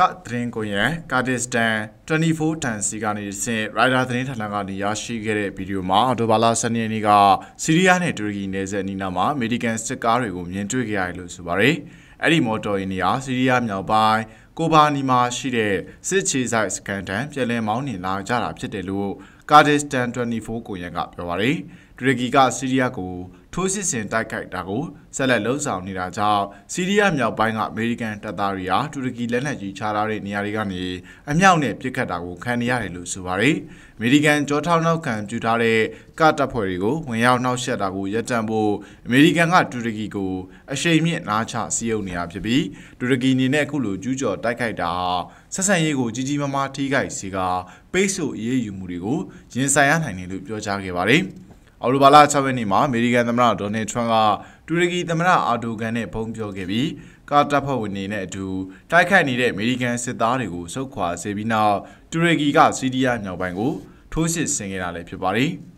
ကသတင်းကိုရန်ကာဒစ်စတန်24တန်စီကနေဆင့်ရိုက်တာသတင်းဌာနကနေရရှိခဲ့တဲ့ဗီဒီယိုမှာအော်တိုဘာလ12ရက်နေ့ကဆီးရီးယားနဲ့တူရကီနယ်စပ်အနီးနားမှာအမေရိကန်စစ်ကားတွေကိုမြင်တွေ့ခဲ့ရတယ်လို့ဆိုပါတယ်။အဲ့ဒီမော်တော်ယာဉ်တွေဟာဆီးရီးယားမြောက်ပိုင်းကိုဘာနီမှာရှိတဲ့စစ်ချေဆိုင်စကန်တန်ပြည်လည်မောင်းနှင်လာကြတာဖြစ်တယ်လို့ Kurdistan 24ကိုရန်ကပြောပါရယ်တူရကီကဆီးရီးယားကိုထိုးစစ်ဆင်တိုက်ခိုက်တာကိုဆက်လက်လှုံ့ဆော်နေတာကြောင့်ဆီးရီးယားမြောက်ပိုင်းကအမေရိကန်တပ်သားတွေဟာတူရကီလက်နက်ကြီးချထားတဲ့နေရာတွေကနေအမြောက်နဲ့ပစ်ခတ်တာကိုခံနေရတယ်လို့ဆိုပါရယ်အမေရိကန်ကြောထောက်နောက်ခံပြုထားတဲ့ကတပ်ဖွဲ့တွေကိုဝင်ရောက်နှောက်ယှက်တာကိုရပ်တန့်ဖို့အမေရိကန်ကတူရကီကိုအရှိန်မြင့်နှားချစည်းရုံးနေနေတာဖြစ်ပြီးတူရကီအနေနဲ့အခုလိုကျူးကျော်တိုက်ခိုက်တာဟာဆက်ဆံရေးကိုကြီးကြီးမားမားထိခိုက်စေကာပိတ်ဆို့အရေးယူမှုတွေကိုရင်ဆိုင်ရနိုင်တယ်လို့ပြောကြားခဲ့ပါတယ်။အော်တိုဘာလ6ရက်နေ့မှာအမေရိကန်သမ္မတဒေါ်နယ်ထရမ့်ကတူရကီသမ္မတအာဒိုဂန်နဲ့ဖုံးပြောခဲ့ပြီးကာတပ်ဖွဲ့ဝင်တွေနဲ့အတူတိုက်ခိုက်နေတဲ့အမေရိကန်စစ်သားတွေကိုစုခွာစေပြီးနောက်တူရကီကစီးရီးယားမြောက်ပိုင်းကိုထိုးစစ်ဆင်ခဲ့တာလည်းဖြစ်ပါတယ်။